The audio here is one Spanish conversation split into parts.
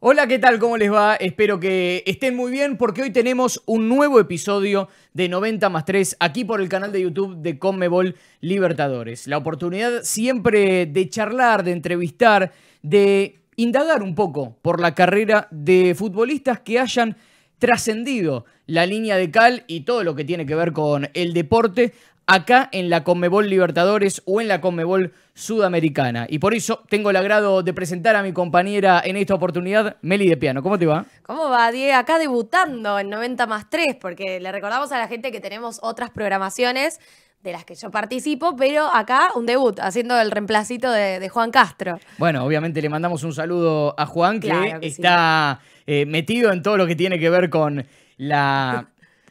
Hola, ¿qué tal? ¿Cómo les va? Espero que estén muy bien porque hoy tenemos un nuevo episodio de 90 más 3 aquí por el canal de YouTube de Conmebol Libertadores. La oportunidad siempre de charlar, de entrevistar, de indagar un poco por la carrera de futbolistas que hayan trascendido la línea de cal y todo lo que tiene que ver con el deporte acá en la Conmebol Libertadores o en la Conmebol Sudamericana. Y por eso tengo el agrado de presentar a mi compañera en esta oportunidad, Meli de Piano. ¿Cómo te va? ¿Cómo va, Diego? Acá debutando en 90 más 3, porque le recordamos a la gente que tenemos otras programaciones de las que yo participo, pero acá un debut, haciendo el reemplacito de, Juan Castro. Bueno, obviamente le mandamos un saludo a Juan, que, está eh, metido en todo lo que tiene que ver con la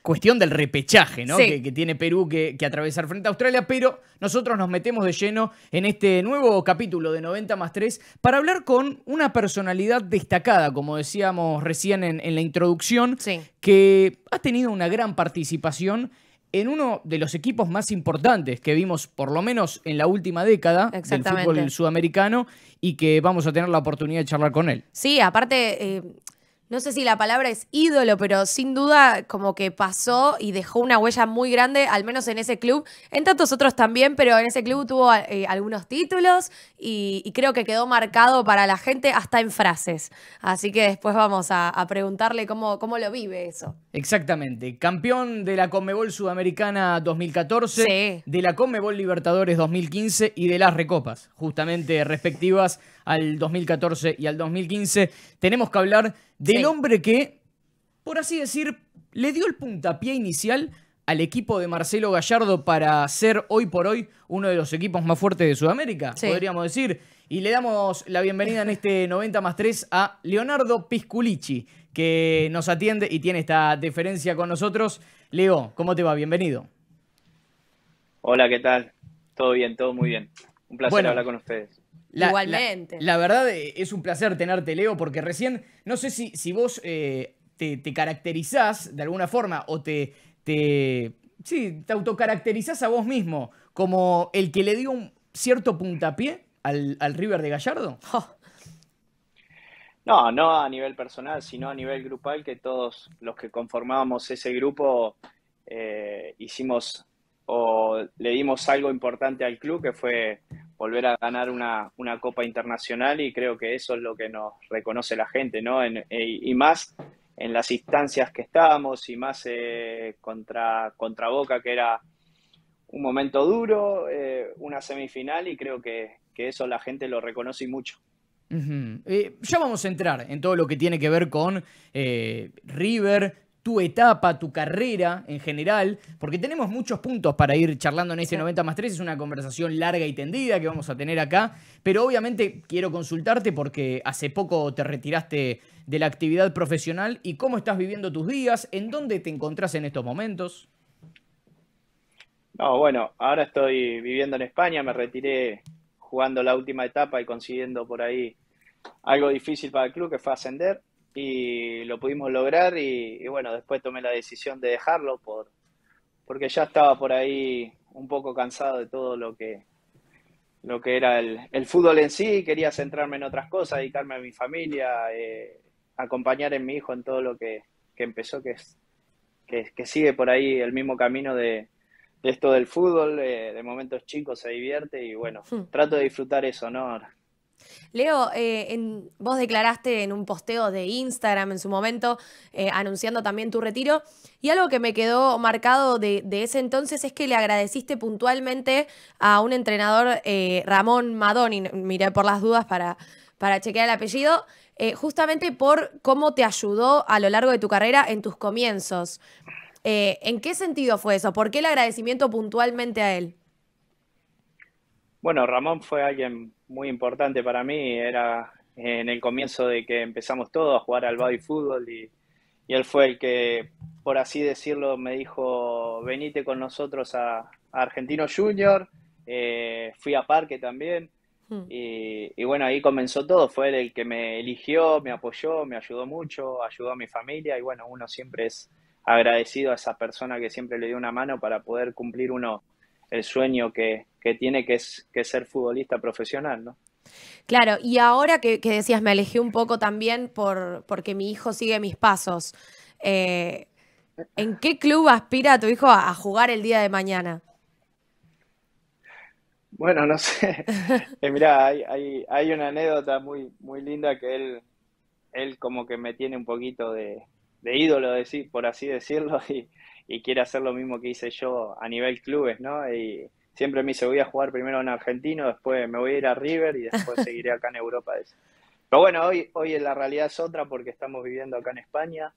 cuestión del repechaje ¿no? Que, tiene Perú que, atravesar frente a Australia, pero nosotros nos metemos de lleno en este nuevo capítulo de 90 más 3 para hablar con una personalidad destacada, como decíamos recién en, la introducción, que ha tenido una gran participación en uno de los equipos más importantes que vimos, por lo menos en la última década, del fútbol sudamericano y que vamos a tener la oportunidad de charlar con él. Sí, aparte... Eh, no sé si la palabra es ídolo, pero sin duda como que pasó y dejó una huella muy grande, al menos en ese club. En tantos otros también, pero en ese club tuvo eh, algunos títulos y, creo que quedó marcado para la gente hasta en frases. Así que después vamos a, preguntarle cómo, cómo lo vive eso. Exactamente. Campeón de la Conmebol Sudamericana 2014, de la Conmebol Libertadores 2015 y de las Recopas, justamente respectivas al 2014 y al 2015, tenemos que hablar del hombre que, por así decir, le dio el puntapié inicial al equipo de Marcelo Gallardo para ser hoy por hoy uno de los equipos más fuertes de Sudamérica, podríamos decir. Y le damos la bienvenida en este 90 más 3 a Leonardo Pisculici, que nos atiende y tiene esta deferencia con nosotros. Leo, ¿cómo te va? Bienvenido. Hola, ¿qué tal? Todo bien, todo muy bien. Un placer hablar con ustedes. La, Igualmente. La, verdad eh, es un placer tenerte, Leo, porque recién, no sé si, vos eh, te, caracterizás de alguna forma o te, te, sí, te autocaracterizás a vos mismo como el que le dio un cierto puntapié al, River de Gallardo. Oh. No, no a nivel personal, sino a nivel grupal, que todos los que conformábamos ese grupo eh, hicimos o le dimos algo importante al club, que fue volver a ganar una, una Copa Internacional y creo que eso es lo que nos reconoce la gente, ¿no? Eh, y, más en las instancias que estábamos y más eh, contra, contra Boca, que era un momento duro, eh, una semifinal y creo que, que, eso la gente lo reconoce mucho. ya vamos a entrar en todo lo que tiene que ver con River, tu etapa, tu carrera en general, porque tenemos muchos puntos para ir charlando en ese 90 más 3, es una conversación larga y tendida que vamos a tener acá, pero obviamente quiero consultarte porque hace poco te retiraste de la actividad profesional y cómo estás viviendo tus días, en dónde te encontrás en estos momentos. No, bueno, ahora estoy viviendo en España, me retiré jugando la última etapa y consiguiendo por ahí algo difícil para el club que fue ascender y lo pudimos lograr y, bueno, después tomé la decisión de dejarlo por, porque ya estaba por ahí un poco cansado de todo lo que, lo que era el, fútbol en sí, quería centrarme en otras cosas, dedicarme a mi familia, eh, acompañar a mi hijo en todo lo que, que empezó, que, es, que, sigue por ahí el mismo camino de, de esto del fútbol, eh, de momentos chicos se divierte y bueno, hmm. trato de disfrutar eso, ¿no? Leo, eh, en, vos declaraste en un posteo de Instagram en su momento, eh, anunciando también tu retiro, y algo que me quedó marcado de, ese entonces es que le agradeciste puntualmente a un entrenador, eh, Ramón Madoni, miré por las dudas para, para chequear el apellido, justamente por cómo te ayudó a lo largo de tu carrera en tus comienzos. ¿En qué sentido fue eso? ¿Por qué el agradecimiento puntualmente a él? Bueno, Ramón fue alguien muy importante para mí. Era eh, en el comienzo de que empezamos todos a jugar al body fútbol y, él fue el que, por así decirlo, me dijo, venite con nosotros a, Argentino Junior. Eh, fui a Parque también. Hmm. Y, y, bueno, ahí comenzó todo, fue él el que me eligió, me apoyó, me ayudó mucho, ayudó a mi familia y bueno, uno siempre es agradecido a esa persona que siempre le dio una mano para poder cumplir uno el sueño que, tiene que, es, que ser futbolista profesional, ¿no? Claro, y ahora que, decías, me alejé un poco también por, porque mi hijo sigue mis pasos. Eh, ¿En qué club aspira tu hijo a, jugar el día de mañana? Bueno, no sé. Eh, mirá, hay, una anécdota muy, muy linda que él, él como que me tiene un poquito de, ídolo, por así decirlo, y, y quiere hacer lo mismo que hice yo a nivel clubes, ¿no? Y siempre me dice, voy a jugar primero en Argentino, después me voy a ir a River y después seguiré acá en Europa. Pero bueno, hoy, hoy la realidad es otra porque estamos viviendo acá en España.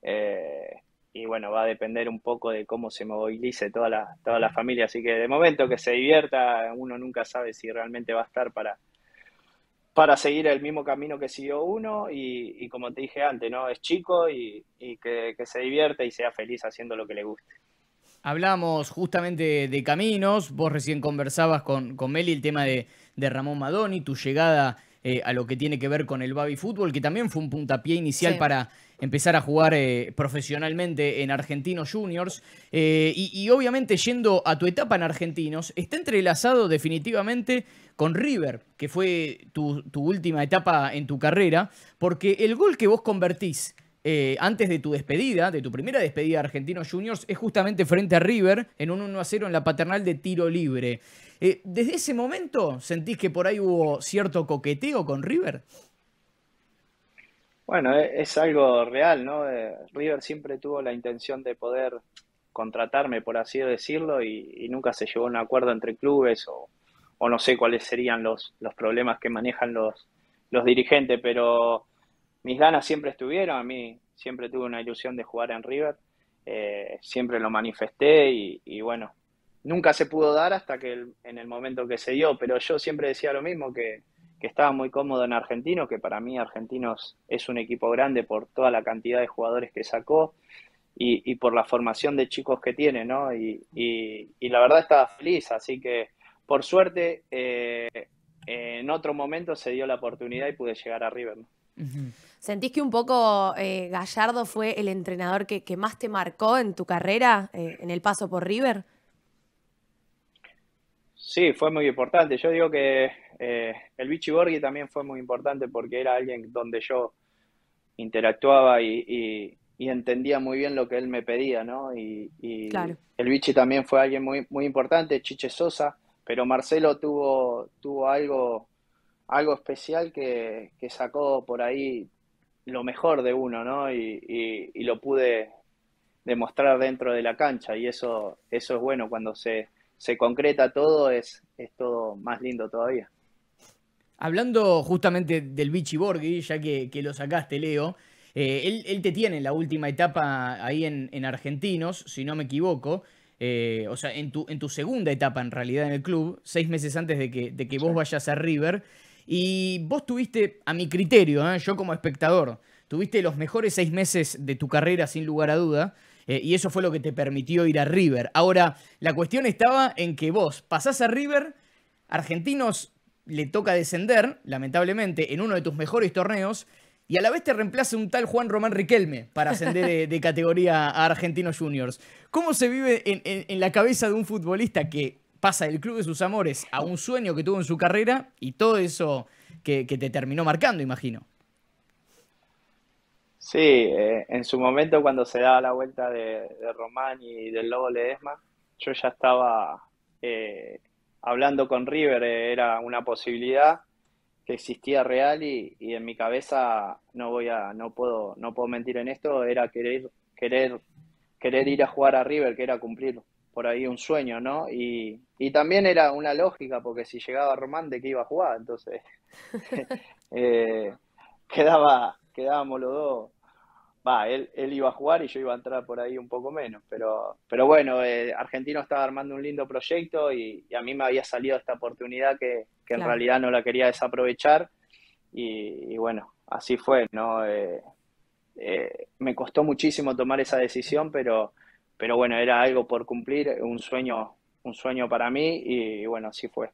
Eh, y bueno, va a depender un poco de cómo se movilice toda la, toda la familia. Así que de momento que se divierta, uno nunca sabe si realmente va a estar para, para seguir el mismo camino que siguió uno y, como te dije antes, ¿no? Es chico y, que, se divierte y sea feliz haciendo lo que le guste. Hablamos justamente de caminos, vos recién conversabas con, con Meli el tema de, de Ramón Madoni, tu llegada eh, a lo que tiene que ver con el Baby Fútbol, que también fue un puntapié inicial para empezar a jugar eh, profesionalmente en Argentinos Juniors. Eh, y, obviamente yendo a tu etapa en Argentinos, está entrelazado definitivamente con River, que fue tu, última etapa en tu carrera, porque el gol que vos convertís eh, antes de tu despedida, de tu primera despedida de Argentinos Juniors, es justamente frente a River en un 1 a 0 en la paternal de tiro libre. ¿Desde ese momento sentís que por ahí hubo cierto coqueteo con River? Bueno, e-, es, algo real, ¿no? Eh, River siempre tuvo la intención de poder contratarme, por así decirlo, y, nunca se llegó a un acuerdo entre clubes o, no sé cuáles serían los, los problemas que manejan los, los dirigentes, pero mis ganas siempre estuvieron, a mí siempre tuve una ilusión de jugar en River, eh, siempre lo manifesté y, bueno, nunca se pudo dar hasta que en el momento que se dio, pero yo siempre decía lo mismo, que que estaba muy cómodo en Argentino, que para mí Argentinos es un equipo grande por toda la cantidad de jugadores que sacó y, por la formación de chicos que tiene, ¿no? Y, la verdad estaba feliz, así que por suerte eh, en otro momento se dio la oportunidad y pude llegar a River, ¿Sentís que un poco eh, Gallardo fue el entrenador que, más te marcó en tu carrera, eh, en el paso por River? Sí, fue muy importante. Yo digo que eh, el Vichy Borghi también fue muy importante porque era alguien donde yo interactuaba y, entendía muy bien lo que él me pedía, ¿no? Y, el Vichy también fue alguien muy, importante, Chiche Sosa, pero Marcelo tuvo, tuvo algo, algo especial que, sacó por ahí lo mejor de uno, ¿no? y lo pude demostrar dentro de la cancha y eso, eso es bueno cuando se, se concreta todo es, es todo más lindo todavía. Hablando justamente del Vichy Borghi, ya que, lo sacaste, Leo, eh, él, te tiene la última etapa ahí en, Argentinos, si no me equivoco. Eh, o sea, en tu, en tu segunda etapa en realidad en el club, seis meses antes de que, vos vayas a River. Y vos tuviste, a mi criterio, ¿eh? yo como espectador, tuviste los mejores seis meses de tu carrera sin lugar a duda. y eso fue lo que te permitió ir a River. Ahora, la cuestión estaba en que vos pasás a River, Argentinos le toca descender, lamentablemente, en uno de tus mejores torneos, y a la vez te reemplaza un tal Juan Román Riquelme para ascender de, categoría a Argentinos Juniors. ¿Cómo se vive en, la cabeza de un futbolista que pasa del club de sus amores a un sueño que tuvo en su carrera y todo eso que, te terminó marcando, imagino? Sí, eh, en su momento cuando se daba la vuelta de, Román y del Lobo Ledesma, yo ya estaba eh, hablando con River eh, era una posibilidad que existía real y, en mi cabeza no voy a no puedo no puedo mentir en esto era querer querer querer ir a jugar a River que era cumplir por ahí un sueño no y, también era una lógica porque si llegaba Román de que iba a jugar entonces eh, quedaba quedábamos los dos va, él, él, iba a jugar y yo iba a entrar por ahí un poco menos. Pero, pero bueno, eh, Argentino estaba armando un lindo proyecto y, a mí me había salido esta oportunidad que, que en realidad no la quería desaprovechar. Y, bueno, así fue, ¿no? Eh, eh, me costó muchísimo tomar esa decisión, pero, pero bueno, era algo por cumplir, un sueño, un sueño para mí y, bueno, así fue.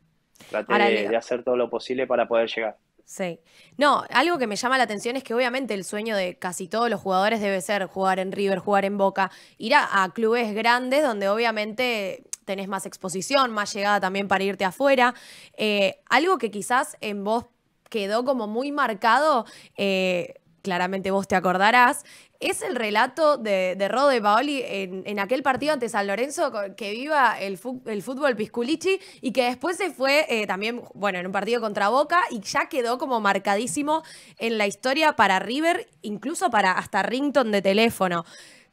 Traté de hacer todo lo posible para poder llegar. Sí. No, algo que me llama la atención es que obviamente el sueño de casi todos los jugadores debe ser jugar en River, jugar en Boca, ir a, clubes grandes donde obviamente tenés más exposición, más llegada también para irte afuera. Eh, algo que quizás en vos quedó como muy marcado. Eh, claramente vos te acordarás, es el relato de, de Paoli en, aquel partido ante San Lorenzo que viva el, fútbol pisculichi y que después se fue eh, también, bueno, en un partido contra Boca y ya quedó como marcadísimo en la historia para River, incluso para hasta Rington de teléfono.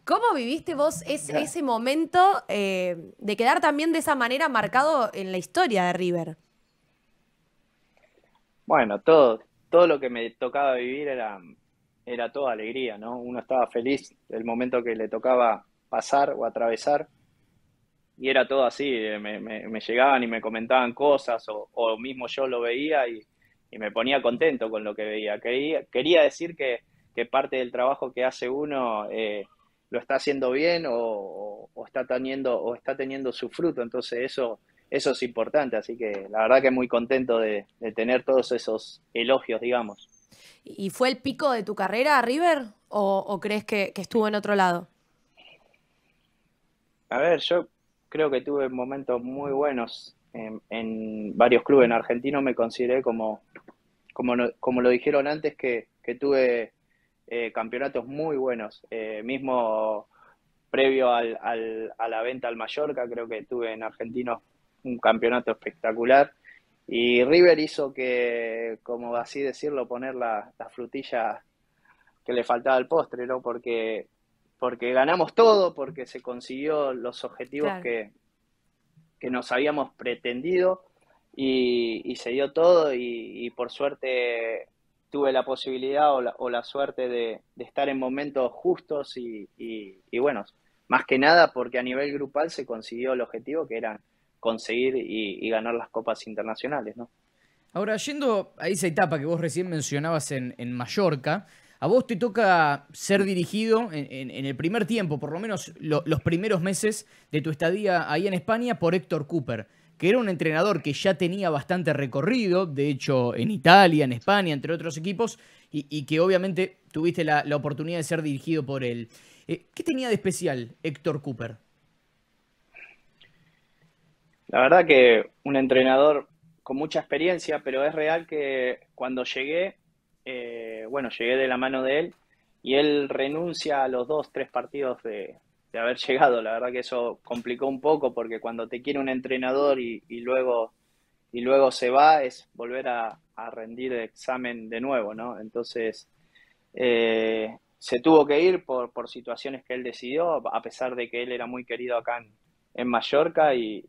¿Cómo viviste vos ese, ese momento eh, de quedar también de esa manera marcado en la historia de River? Bueno, todo, todo lo que me tocaba vivir era era toda alegría, ¿no? Uno estaba feliz el momento que le tocaba pasar o atravesar y era todo así, eh, me, llegaban y me comentaban cosas o, mismo yo lo veía y, me ponía contento con lo que veía. Quería, quería decir que, parte del trabajo que hace uno eh, lo está haciendo bien o, está teniendo, o está teniendo su fruto, entonces eso eso es importante, así que la verdad que muy contento de, tener todos esos elogios, digamos. ¿Y fue el pico de tu carrera, a River? ¿O, crees que, estuvo en otro lado? A ver, yo creo que tuve momentos muy buenos en, varios clubes. En Argentino me consideré como, como, lo dijeron antes, que, tuve eh, campeonatos muy buenos. Eh, mismo previo a la venta al Mallorca, creo que tuve en Argentino un campeonato espectacular. Y River hizo que, como así decirlo, poner la, la frutilla que le faltaba al postre, ¿no? Porque, porque ganamos todo, porque se consiguió los objetivos que, que nos habíamos pretendido y, se dio todo y, por suerte tuve la posibilidad o la, suerte de, estar en momentos justos y, y, y bueno, más que nada porque a nivel grupal se consiguió el objetivo que eran conseguir y, ganar las copas internacionales, ¿no? Ahora, yendo a esa etapa que vos recién mencionabas en, Mallorca, a vos te toca ser dirigido en, el primer tiempo, por lo menos los primeros meses de tu estadía ahí en España, por Héctor Cooper, que era un entrenador que ya tenía bastante recorrido, de hecho en Italia, en España, entre otros equipos, y, que obviamente tuviste la, oportunidad de ser dirigido por él. Eh, ¿Qué tenía de especial Héctor Cooper? La verdad que un entrenador con mucha experiencia, pero es real que cuando llegué, eh, bueno, llegué de la mano de él y él renuncia a los dos, tres partidos de, haber llegado. La verdad que eso complicó un poco porque cuando te quiere un entrenador y, luego y luego se va es volver a, rendir el examen de nuevo, ¿no? Entonces eh, se tuvo que ir por, por situaciones que él decidió, a pesar de que él era muy querido acá en, en Mallorca y,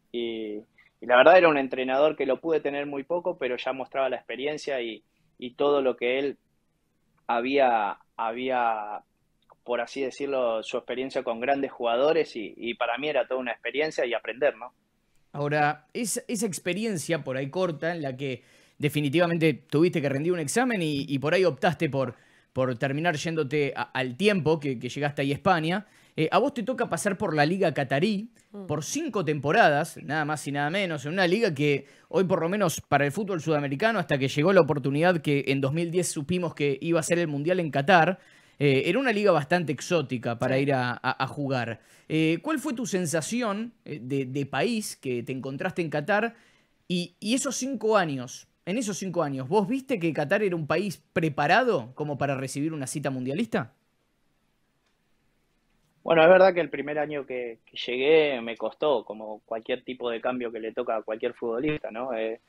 la verdad era un entrenador que lo pude tener muy poco, pero ya mostraba la experiencia y, todo lo que él había, había, por así decirlo, su experiencia con grandes jugadores y, para mí era toda una experiencia y aprender, ¿no? Ahora, esa esa experiencia por ahí corta en la que definitivamente tuviste que rendir un examen y, por ahí optaste por, por terminar yéndote al tiempo que, que llegaste ahí a España. Eh, a vos te toca pasar por la Liga Catarí mm. por cinco temporadas, nada más y nada menos, en una liga que hoy por lo menos para el fútbol sudamericano, hasta que llegó la oportunidad que en 2010 supimos que iba a ser el Mundial en Qatar, eh, era una liga bastante exótica para ir a, jugar. Eh, ¿Cuál fue tu sensación de, país que te encontraste en Qatar y esos cinco años? En esos cinco años, ¿vos viste que Qatar era un país preparado como para recibir una cita mundialista? Bueno, es verdad que el primer año que, llegué me costó, como cualquier tipo de cambio que le toca a cualquier futbolista, ¿no? Eh,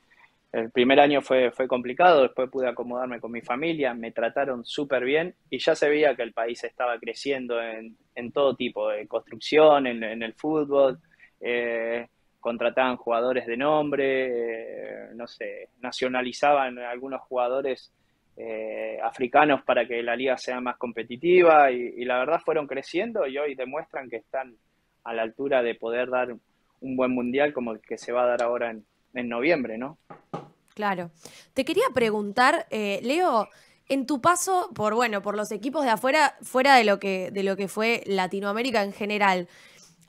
el primer año fue, fue complicado, después pude acomodarme con mi familia, me trataron súper bien y ya se veía que el país estaba creciendo en, todo tipo de construcción, en, el fútbol, eh, contrataban jugadores de nombre, eh, no sé, nacionalizaban algunos jugadores eh, africanos para que la liga sea más competitiva y, la verdad fueron creciendo y hoy demuestran que están a la altura de poder dar un buen mundial como el que se va a dar ahora en, en noviembre, ¿no? Claro. Te quería preguntar, eh, Leo, en tu paso por, bueno, por los equipos de afuera, fuera de lo que, de lo que fue Latinoamérica en general,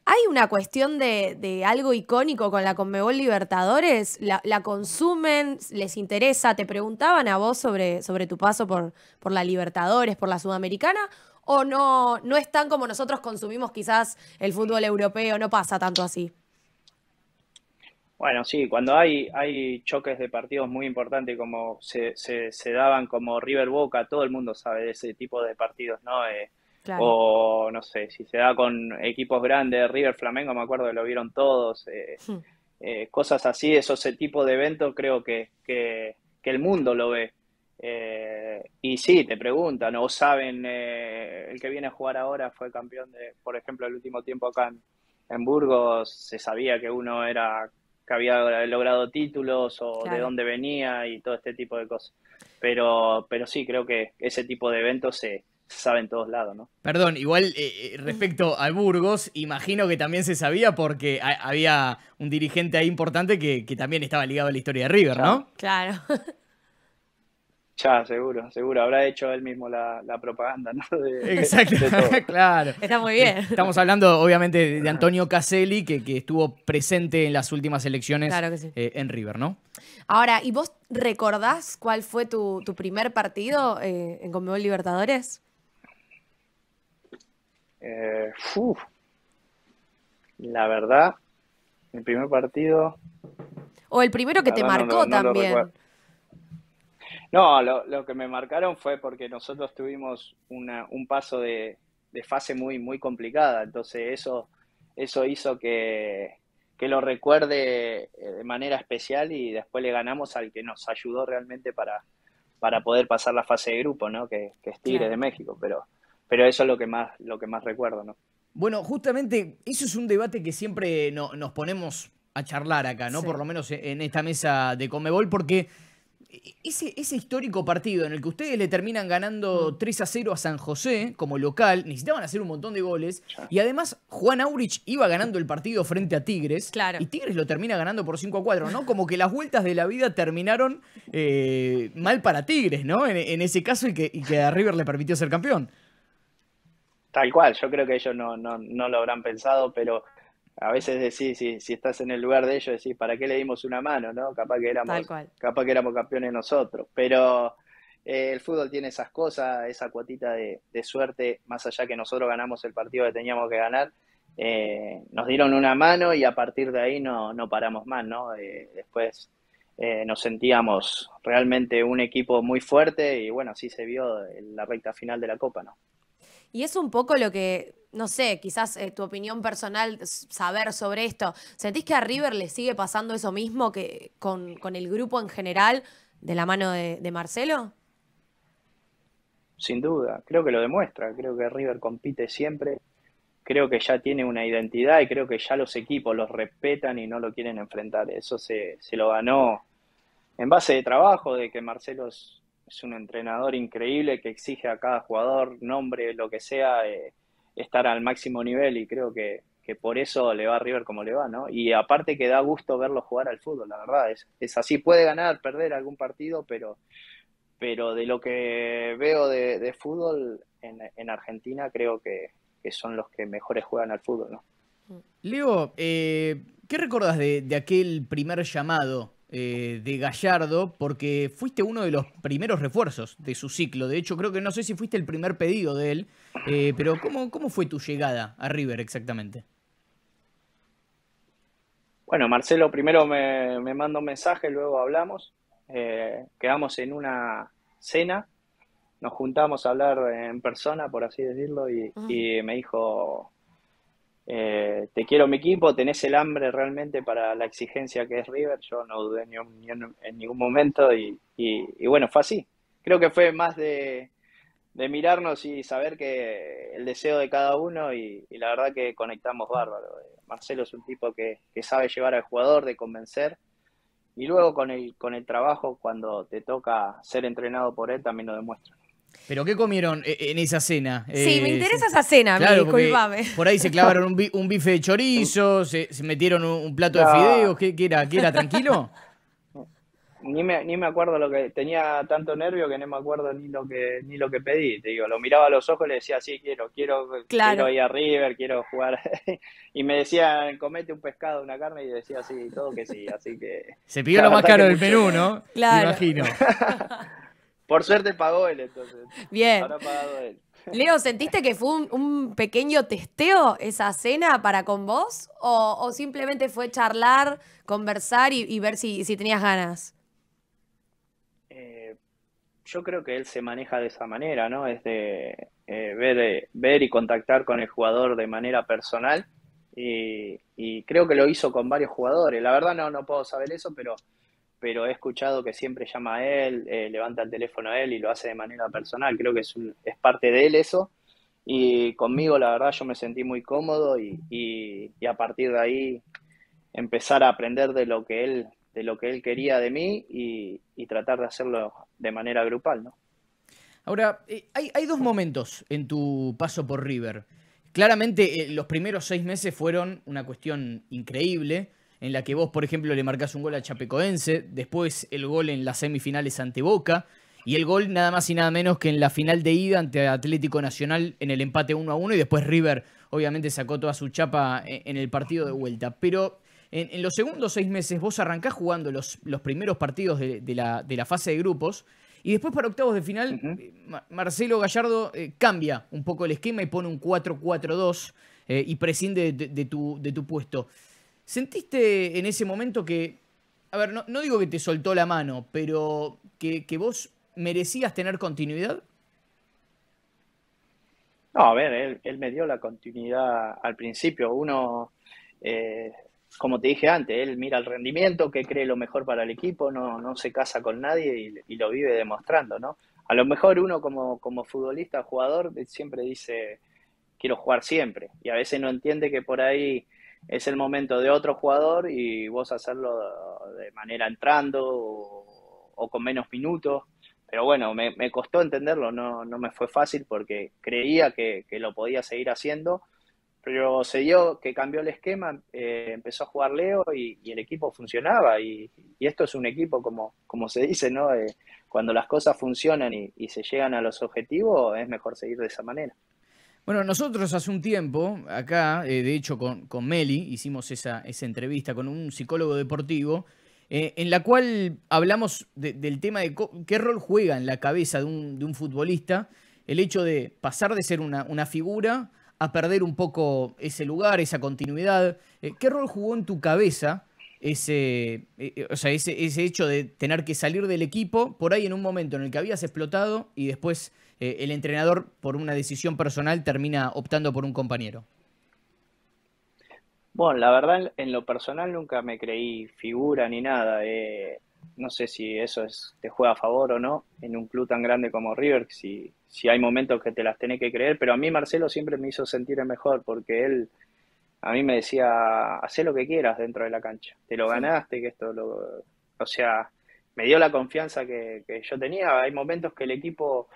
hay una cuestión de, algo icónico con la Conmebol Libertadores. La, consumen, les interesa. ¿Te preguntaban a vos sobre, sobre tu paso por, por la Libertadores, por la Sudamericana? ¿O no, no es tan como nosotros consumimos quizás el fútbol europeo? No pasa tanto así. Bueno, sí, cuando hay, hay choques de partidos muy importantes como se, se, daban como River Boca, todo el mundo sabe de ese tipo de partidos, ¿no? Eh, o no sé, si se da con equipos grandes, River Flamengo, me acuerdo que lo vieron todos. Eh, hmm. eh, cosas así, ese tipo de eventos creo que, el mundo lo ve. Eh, y sí, te preguntan, o saben, el que viene a jugar ahora fue campeón de, por ejemplo, el último tiempo acá en, Burgos, se sabía que uno era que había logrado títulos o de dónde venía y todo este tipo de cosas. Pero, pero sí, creo que ese tipo de eventos se, sabe en todos lados, ¿no? Perdón, igual eh, eh, respecto a Burgos, imagino que también se sabía porque había un dirigente ahí importante que, también estaba ligado a la historia de River, ¿no? Claro. Ya, seguro, seguro. Habrá hecho él mismo la, propaganda, ¿no? Exacto, claro. Está muy bien. Estamos hablando, obviamente, de Antonio Caselli, que, estuvo presente en las últimas elecciones eh, en River, ¿no? Ahora, ¿y vos recordás cuál fue tu, primer partido en Conmebol Libertadores? Eh, la verdad, el primer partido. O el primero que te marcó también. No, lo, lo, que me marcaron fue porque nosotros tuvimos una, un paso de, fase muy, muy complicada. Entonces eso, eso hizo que, que lo recuerde eh, de manera especial y después le ganamos al que nos ayudó realmente para, para poder pasar la fase de grupo, ¿no? Que, que es Tigre de México. Pero, pero eso es lo que más, lo que más recuerdo, ¿no? Bueno, justamente eso es un debate que siempre nos ponemos a charlar acá, ¿no? Por lo menos en esta mesa de Comebol, porque ese, ese, histórico partido en el que ustedes le terminan ganando 3 mm. a 0 a San José como local, necesitaban hacer un montón de goles. Y además, Juan Aurich iba ganando el partido frente a Tigres. Claro. Y Tigres lo termina ganando por 5 a 4, ¿no? Como que las vueltas de la vida terminaron eh, mal para Tigres, ¿no? En, ese caso, y que, y que a River le permitió ser campeón. Tal cual, yo creo que ellos no, lo habrán pensado, pero a veces decís, si, estás en el lugar de ellos, decís, ¿para qué le dimos una mano? ¿no? Capaz que éramos, capaz que éramos campeones nosotros. Pero eh, el fútbol tiene esas cosas, esa cuotita de, suerte, más allá que nosotros ganamos el partido que teníamos que ganar, eh, nos dieron una mano y a partir de ahí no, paramos más, ¿no? Eh, después nos sentíamos realmente un equipo muy fuerte y bueno, así se vio la recta final de la Copa, ¿no? Y es un poco lo que, no sé, quizás eh, tu opinión personal, saber sobre esto. ¿Sentís que a River le sigue pasando eso mismo que con, el grupo en general de la mano de, Marcelo? Sin duda, creo que lo demuestra, creo que River compite siempre, creo que ya tiene una identidad y creo que ya los equipos los respetan y no lo quieren enfrentar. Eso se, se lo ganó en base de trabajo, de que Marcelo es es un entrenador increíble que exige a cada jugador, nombre, lo que sea, eh, estar al máximo nivel y creo que, por eso le va a River como le va, ¿no? Y aparte que da gusto verlo jugar al fútbol, la verdad, es, es así, puede ganar, perder algún partido, pero, pero de lo que veo de, fútbol en, Argentina creo que, son los que mejores juegan al fútbol, ¿no? Leo, eh, ¿qué recordas de, de aquel primer llamado eh, de Gallardo, porque fuiste uno de los primeros refuerzos de su ciclo. De hecho, creo que no sé si fuiste el primer pedido de él, eh, pero ¿cómo, fue tu llegada a River exactamente? Bueno, Marcelo primero me, me mandó un mensaje, luego hablamos, eh, quedamos en una cena, nos juntamos a hablar en persona, por así decirlo, y ah. me dijo, eh, te quiero mi equipo, tenés el hambre realmente para la exigencia que es River, yo no dudé en ningún momento y, bueno, fue así. Creo que fue más de, mirarnos y saber que el deseo de cada uno y, la verdad que conectamos bárbaro. Eh, Marcelo es un tipo que, sabe llevar al jugador, de convencer y luego con el, con el trabajo, cuando te toca ser entrenado por él, también lo demuestra. ¿Pero qué comieron eh, en esa cena? Sí, me eh, interesa esa cena, disculpame. Por ahí se clavaron un, bife de chorizo, se, metieron un, plato de fideos, ¿qué, era? ¿Qué era? ¿Tranquilo? Ni me, ni me acuerdo lo que tenía tanto nervio que no me acuerdo ni lo que ni lo que pedí te digo lo miraba a los ojos y le decía sí quiero quiero quiero ir a River quiero jugar y me decían comete un pescado una carne y decía sí todo que sí así que se pidió lo más caro del Perú no claro. imagino por suerte pagó él entonces. Bien. Leo, ¿sentiste que fue un, pequeño testeo esa cena para con vos? ¿O, simplemente fue charlar, conversar y, ver si, tenías ganas? Eh, yo creo que él se maneja de esa manera, ¿no? Es de eh, ver, eh, ver, y contactar con el jugador de manera personal. Y, y, creo que lo hizo con varios jugadores. La verdad no, no puedo saber eso, pero pero he escuchado que siempre llama a él, eh, levanta el teléfono a él y lo hace de manera personal. Creo que es, parte de él eso. Y conmigo, la verdad, yo me sentí muy cómodo y, a partir de ahí empezar a aprender de lo que él, de lo que él quería de mí y, tratar de hacerlo de manera grupal, ¿no? Ahora, eh, hay, dos momentos en tu paso por River. Claramente, eh, los primeros seis meses fueron una cuestión increíble en la que vos, por ejemplo, le marcás un gol a Chapecoense, después el gol en las semifinales ante Boca, y el gol nada más y nada menos que en la final de ida ante Atlético Nacional en el empate 1 a 1 y después River obviamente sacó toda su chapa eh, en el partido de vuelta. Pero en, los segundos seis meses vos arrancás jugando los, los primeros partidos de, la, de, la, fase de grupos y después para octavos de final eh, Marcelo Gallardo eh, cambia un poco el esquema y pone un 4-4-2 y prescinde de, de tu puesto. ¿Sentiste en ese momento que, a ver, no, digo que te soltó la mano, pero que, vos merecías tener continuidad? No, a ver, él, me dio la continuidad al principio. Uno, eh, como te dije antes, él mira el rendimiento, que cree lo mejor para el equipo, no, no se casa con nadie y, y, lo vive demostrando, ¿no? A lo mejor uno como, como futbolista, jugador, siempre dice, quiero jugar siempre. Y a veces no entiende que por ahí es el momento de otro jugador y vos hacerlo de manera entrando o, con menos minutos. Pero bueno, me, costó entenderlo, no, no, me fue fácil porque creía que, lo podía seguir haciendo, pero se dio que cambió el esquema, eh, empezó a jugar Leo y, el equipo funcionaba. Y, esto es un equipo, como, como se dice, eh, cuando las cosas funcionan y se llegan a los objetivos, es mejor seguir de esa manera. Bueno, nosotros hace un tiempo, acá, eh, de hecho con, con, Meli, hicimos esa, esa entrevista con un psicólogo deportivo, eh, en la cual hablamos del tema de qué rol juega en la cabeza de un, futbolista el hecho de pasar de ser una, una, figura a perder un poco ese lugar, esa continuidad. Eh, ¿Qué rol jugó en tu cabeza ese, o sea, ese, hecho de tener que salir del equipo por ahí en un momento en el que habías explotado y después eh, el entrenador por una decisión personal termina optando por un compañero? Bueno, la verdad en lo personal nunca me creí figura ni nada. Eh, no sé si eso es, te juega a favor o no en un club tan grande como River, si, si hay momentos que te las tenés que creer, pero a mí Marcelo siempre me hizo sentir mejor porque él a mí me decía, hacé lo que quieras dentro de la cancha, te lo ganaste, que esto lo... O sea, me dio la confianza que yo tenía. Hay momentos que el equipo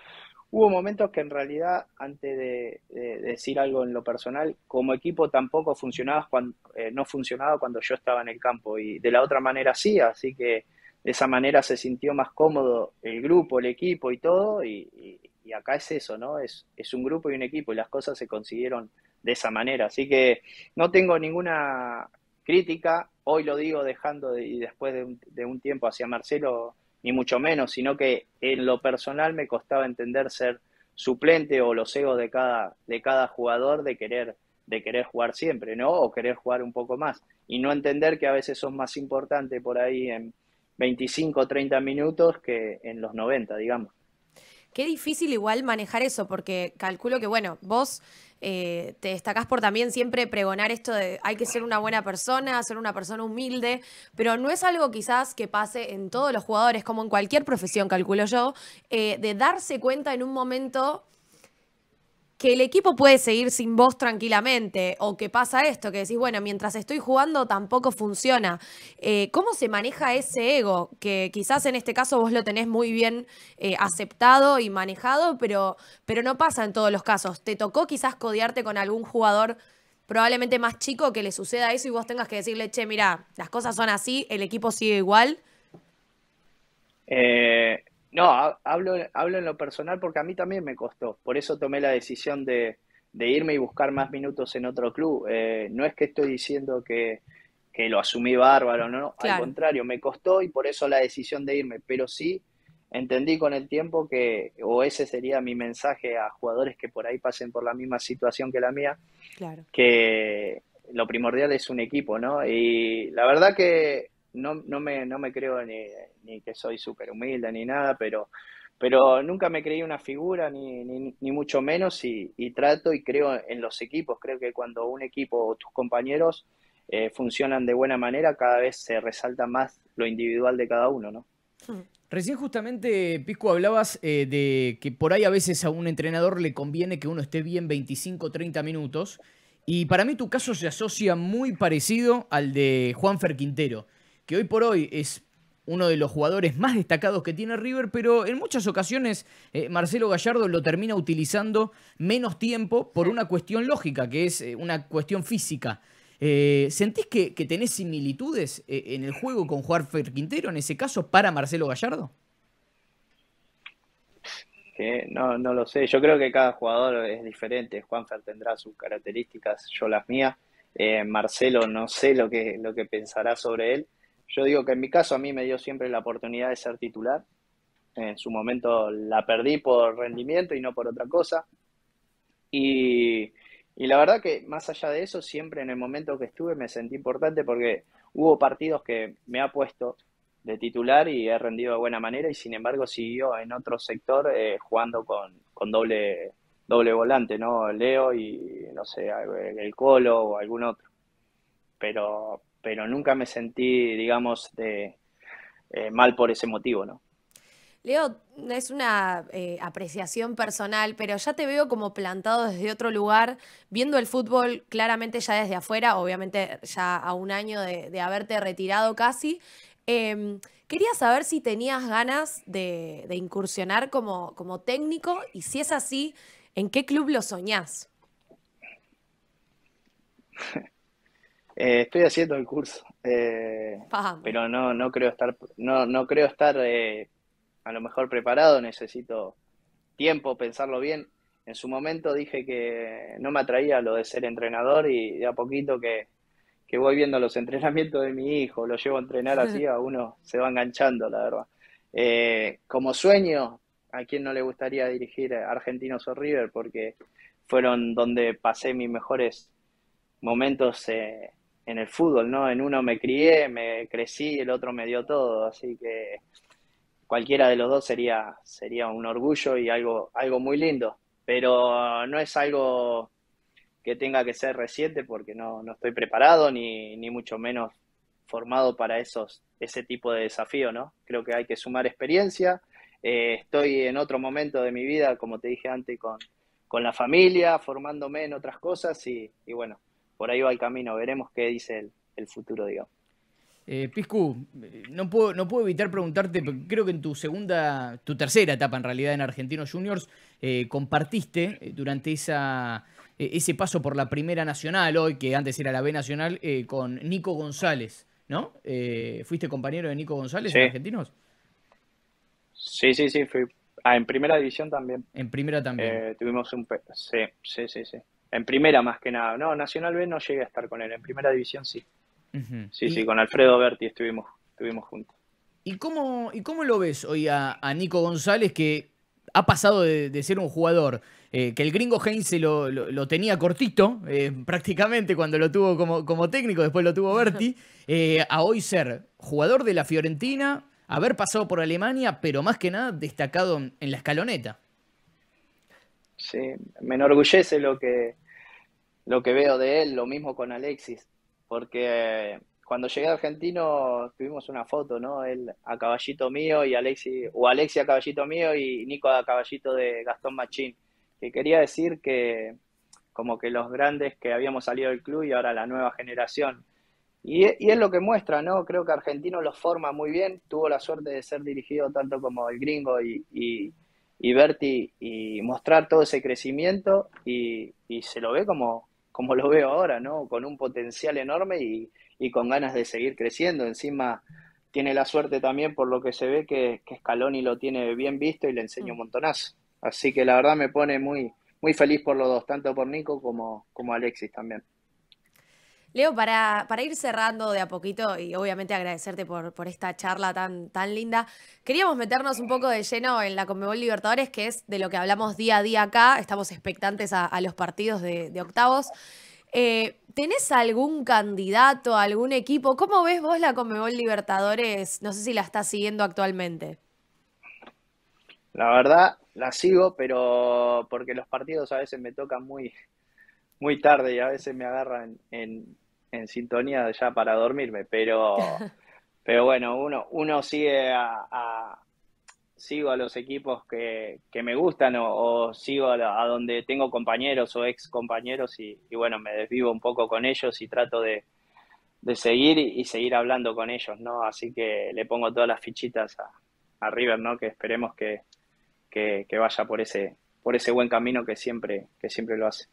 hubo momentos que en realidad, antes de, decir algo en lo personal, como equipo tampoco funcionaba cuando, eh, no funcionaba cuando yo estaba en el campo y de la otra manera sí, así que de esa manera se sintió más cómodo el grupo, el equipo y todo y, acá es eso, ¿no? Es, es, un grupo y un equipo y las cosas se consiguieron de esa manera, así que no tengo ninguna crítica, hoy lo digo dejando y después de de un tiempo hacia Marcelo ni mucho menos, sino que en lo personal me costaba entender ser suplente o los egos de cada, de cada jugador de querer, de querer jugar siempre, ¿no? O querer jugar un poco más. Y no entender que a veces son más importantes por ahí en 25 o 30 minutos que en los 90, digamos. Qué difícil igual manejar eso, porque calculo que, bueno, vos eh, te destacás por también siempre pregonar esto de hay que ser una buena persona, ser una persona humilde, pero no es algo quizás que pase en todos los jugadores, como en cualquier profesión, calculo yo, eh, de darse cuenta en un momento que el equipo puede seguir sin vos tranquilamente o que pasa esto, que decís, bueno, mientras estoy jugando tampoco funciona. Eh, ¿Cómo se maneja ese ego? Que quizás en este caso vos lo tenés muy bien eh, aceptado y manejado, pero, pero no pasa en todos los casos. ¿Te tocó quizás codearte con algún jugador? probablemente más chico que le suceda eso y vos tengas que decirle, che, mira, las cosas son así, el equipo sigue igual? Eh, no, hablo, hablo en lo personal porque a mí también me costó. Por eso tomé la decisión de, irme y buscar más minutos en otro club. Eh, no es que estoy diciendo que, lo asumí bárbaro, no, al contrario, me costó y por eso la decisión de irme, pero sí entendí con el tiempo que, o ese sería mi mensaje a jugadores que por ahí pasen por la misma situación que la mía, claro. que lo primordial es un equipo, ¿no? Y la verdad que no, no, me, no me creo ni, que soy súper humilde ni nada, pero, pero nunca me creí una figura, ni, mucho menos, y, trato y creo en los equipos. Creo que cuando un equipo o tus compañeros eh, funcionan de buena manera, cada vez se resalta más lo individual de cada uno, ¿no? Hmm. Recién justamente, Pisco, hablabas eh, de que por ahí a veces a un entrenador le conviene que uno esté bien 25, 30 minutos. Y para mí tu caso se asocia muy parecido al de Juan Ferquintero. Quintero que hoy por hoy es uno de los jugadores más destacados que tiene River, pero en muchas ocasiones eh, Marcelo Gallardo lo termina utilizando menos tiempo por una cuestión lógica, que es eh, una cuestión física. Eh, ¿Sentís que, tenés similitudes en el juego con Juan Quintero, en ese caso, para Marcelo Gallardo? no, no lo sé, yo creo que cada jugador es diferente, Juanfer tendrá sus características, yo las mías, Marcelo no sé lo que pensará sobre él, yo digo que en mi caso a mí me dio siempre la oportunidad de ser titular. En su momento la perdí por rendimiento y no por otra cosa. Y, la verdad que más allá de eso, siempre en el momento que estuve me sentí importante porque hubo partidos que me ha puesto de titular y he rendido de buena manera y sin embargo siguió en otro sector eh, jugando con, con doble, doble volante, ¿no? Leo y no sé, el Colo o algún otro. Pero, pero nunca me sentí, digamos, eh, mal por ese motivo, ¿no? Leo, es una eh, apreciación personal, pero ya te veo como plantado desde otro lugar, viendo el fútbol claramente ya desde afuera, obviamente ya a un año de, haberte retirado casi. Em, quería saber si tenías ganas de, incursionar como, como, técnico y si es así, ¿en qué club lo soñás? Eh, estoy haciendo el curso, eh, pero no, no creo estar, no, no creo estar eh, a lo mejor preparado, necesito tiempo, pensarlo bien. En su momento dije que no me atraía lo de ser entrenador y de a poquito que, voy viendo los entrenamientos de mi hijo, lo llevo a entrenar así, a uno se va enganchando, la verdad. como sueño, ¿a quién no le gustaría dirigir Argentinos o River? Porque fueron donde pasé mis mejores momentos eh, en el fútbol, ¿no? En uno me crié, me crecí, el otro me dio todo, así que cualquiera de los dos sería, sería un orgullo y algo, algo muy lindo, pero no es algo que tenga que ser reciente porque no, no estoy preparado ni, mucho menos formado para esos, ese tipo de desafío, ¿no? Creo que hay que sumar experiencia. Eh, estoy en otro momento de mi vida, como te dije antes, con, con la familia, formándome en otras cosas y bueno, por ahí va el camino, veremos qué dice el, futuro, digamos. Eh, Piscu, no puedo, puedo evitar preguntarte, creo que en tu segunda, tu tercera etapa en realidad en Argentinos Juniors, eh, compartiste eh, durante esa, ese paso por la Primera Nacional, hoy que antes era la B Nacional, con Nico González, ¿no? ¿Fuiste compañero de Nico González en Argentinos? Sí, sí, sí, fui. Ah, en Primera División también. En Primera también. tuvimos un... Sí, sí, sí, sí en primera más que nada. No, Nacional B no llegué a estar con él, en primera división sí. Sí, sí, con Alfredo Berti estuvimos, estuvimos juntos. ¿Y cómo, ¿Y cómo lo ves hoy a, Nico González que ha pasado de, ser un jugador eh, que el gringo Heinz lo, lo, tenía cortito, eh, prácticamente cuando lo tuvo como, como, técnico, después lo tuvo Berti, eh, a hoy ser jugador de la Fiorentina, haber pasado por Alemania, pero más que nada destacado en la escaloneta? Sí, me enorgullece lo que, lo que veo de él, lo mismo con Alexis, porque eh, cuando llegué a Argentino tuvimos una foto, ¿no? Él a caballito mío y Alexis, o Alexis a caballito mío y Nico a caballito de Gastón Machín, que quería decir que como que los grandes que habíamos salido del club y ahora la nueva generación. Y, es lo que muestra, ¿no? Creo que Argentino los forma muy bien, tuvo la suerte de ser dirigido tanto como el gringo y, y y Berti y mostrar todo ese crecimiento y, y, se lo ve como, como lo veo ahora, ¿no? Con un potencial enorme y, y con ganas de seguir creciendo. Encima tiene la suerte también, por lo que se ve, que, Scaloni lo tiene bien visto y le enseño un mm. montonazo. Así que la verdad me pone muy, muy feliz por los dos, tanto por Nico como, como Alexis también. Leo, para, para ir cerrando de a poquito y obviamente agradecerte por, por esta charla tan, tan linda, queríamos meternos un poco de lleno en la Conmebol Libertadores, que es de lo que hablamos día a día acá, estamos expectantes a, los partidos de, octavos. Eh, ¿Tenés algún candidato, algún equipo? ¿Cómo ves vos la Conmebol Libertadores? No sé si la estás siguiendo actualmente. La verdad, la sigo, pero porque los partidos a veces me tocan muy, muy tarde y a veces me agarran en, en sintonía ya para dormirme, pero, pero bueno, uno, uno sigue a, sigo a los equipos que, que me gustan o, sigo a, donde tengo compañeros o ex compañeros y, bueno, me desvivo un poco con ellos y trato de, seguir y, seguir hablando con ellos, ¿no? Así que le pongo todas las fichitas a, a River, ¿no? Que esperemos que, que, que, vaya por ese, por ese buen camino que siempre, que siempre lo hace.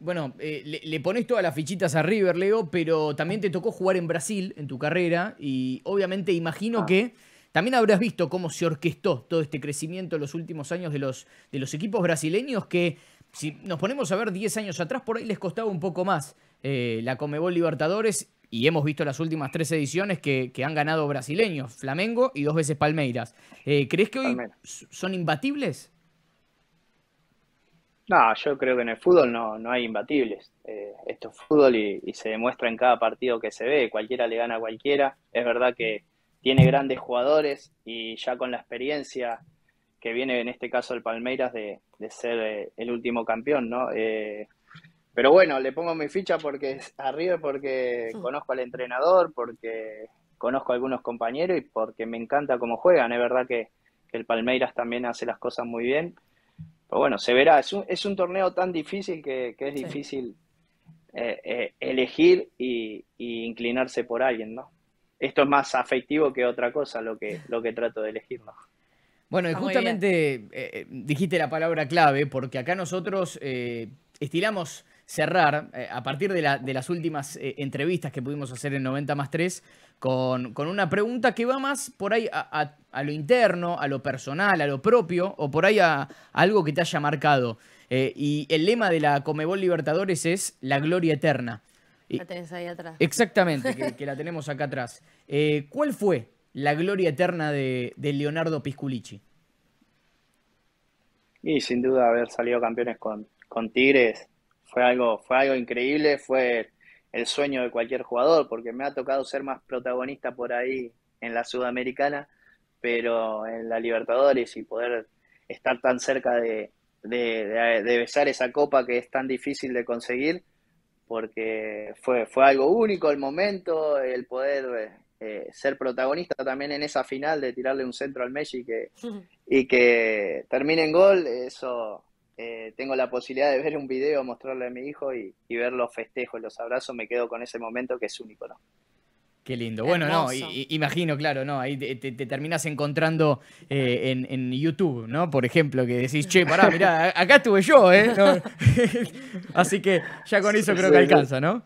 Bueno, eh, le, pones todas las fichitas a River, Leo, pero también te tocó jugar en Brasil en tu carrera y obviamente imagino ah. que también habrás visto cómo se orquestó todo este crecimiento en los últimos años de los, de los equipos brasileños que si nos ponemos a ver 10 años atrás, por ahí les costaba un poco más eh, la Comebol Libertadores y hemos visto las últimas tres ediciones que, han ganado brasileños, Flamengo y dos veces Palmeiras. Eh, ¿Crees que hoy son imbatibles? No, yo creo que en el fútbol no, hay imbatibles. Eh, esto es fútbol y, se demuestra en cada partido que se ve. Cualquiera le gana a cualquiera. Es verdad que tiene grandes jugadores y ya con la experiencia que viene en este caso el Palmeiras de, ser eh, el último campeón, ¿no? Eh, pero bueno, le pongo mi ficha porque arriba porque mm. conozco al entrenador, porque conozco a algunos compañeros y porque me encanta cómo juegan. Es verdad que el Palmeiras también hace las cosas muy bien pero bueno, se verá. Es un, torneo tan difícil que, es difícil eh, eh, elegir y, inclinarse por alguien, ¿no? Esto es más afectivo que otra cosa lo que, lo que trato de elegir, ¿no? Bueno, y justamente eh, dijiste la palabra clave, porque acá nosotros estiramos cerrar, eh, a partir de, las últimas eh, entrevistas que pudimos hacer en 90 más 3, con, una pregunta que va más por ahí a, lo interno, a lo personal, a lo propio, o por ahí a, algo que te haya marcado. Eh, y el lema de la Comebol Libertadores es la gloria eterna. La tenés ahí atrás. Exactamente, que, la tenemos acá atrás. ¿Cuál fue la gloria eterna de, Leonardo Pisculici? Y sin duda haber salido campeones con Tigres fue algo, fue algo increíble, fue el sueño de cualquier jugador, porque me ha tocado ser más protagonista por ahí en la Sudamericana, pero en la Libertadores y poder estar tan cerca de, besar esa copa que es tan difícil de conseguir, porque fue, fue algo único el momento, el poder eh, ser protagonista también en esa final de tirarle un centro al Messi que, y que termine en gol, eso eh, tengo la posibilidad de ver un video, mostrarle a mi hijo y, ver los festejos, los abrazos, me quedo con ese momento que es único, ¿no? Qué lindo. Bueno, no, imagino, claro, no, ahí te, terminas terminás encontrando eh, en, YouTube, ¿no? Por ejemplo, que decís, che, pará, mirá, acá estuve yo, ¿eh? Así que ya con eso creo que alcanza, ¿no?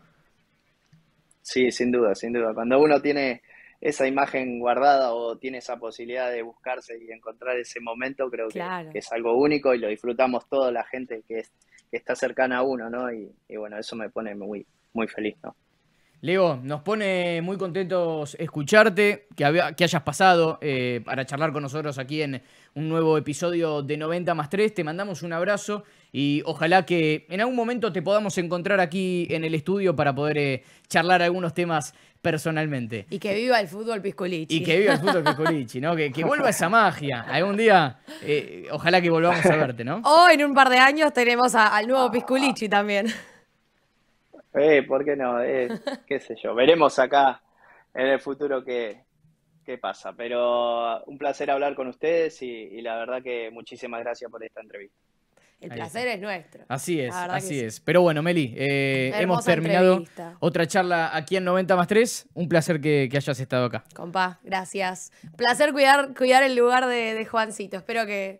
Sí, sin duda, sin duda. Cuando uno tiene esa imagen guardada o tiene esa posibilidad de buscarse y encontrar ese momento, creo que, es algo único y lo disfrutamos toda la gente que, que está cercana a uno, ¿no? Y, y, bueno, eso me pone muy, muy feliz, ¿no? Leo, nos pone muy contentos escucharte, que, que hayas pasado eh, para charlar con nosotros aquí en un nuevo episodio de 90 más 3. Te mandamos un abrazo y ojalá que en algún momento te podamos encontrar aquí en el estudio para poder eh, charlar algunos temas personalmente. Y que viva el fútbol pisculichi. Y que viva el fútbol pisculichi, ¿no? Que, vuelva esa magia. Algún día, eh, ojalá que volvamos a verte, ¿no? O en un par de años, tenemos al nuevo ah. pisculichi también. Eh, ¿por qué no? Eh, qué sé yo. Veremos acá en el futuro qué, pasa. Pero un placer hablar con ustedes y, la verdad que muchísimas gracias por esta entrevista. El placer es nuestro. Así es, así es. Pero bueno, Meli, eh, hemos terminado otra charla aquí en 90 más 3. Un placer que, hayas estado acá. Compa, gracias. Placer cuidar, cuidar el lugar de Juancito. Espero que,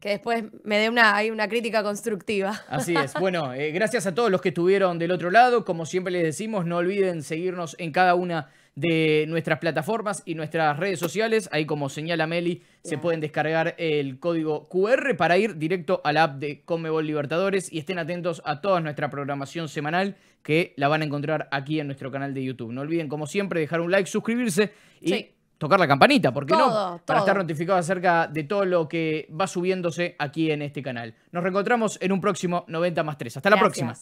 que después me dé una, hay una crítica constructiva. Así es. Bueno, eh, gracias a todos los que estuvieron del otro lado. Como siempre les decimos, no olviden seguirnos en cada una de nuestras plataformas y nuestras redes sociales. Ahí como señala Meli, se pueden descargar el código QR para ir directo a la app de Comebol Libertadores y estén atentos a toda nuestra programación semanal que la van a encontrar aquí en nuestro canal de YouTube. No olviden, como siempre, dejar un like, suscribirse y tocar la campanita, por qué no? Para estar notificado acerca de todo lo que va subiéndose aquí en este canal. Nos reencontramos en un próximo 90 más 3. Hasta la próxima.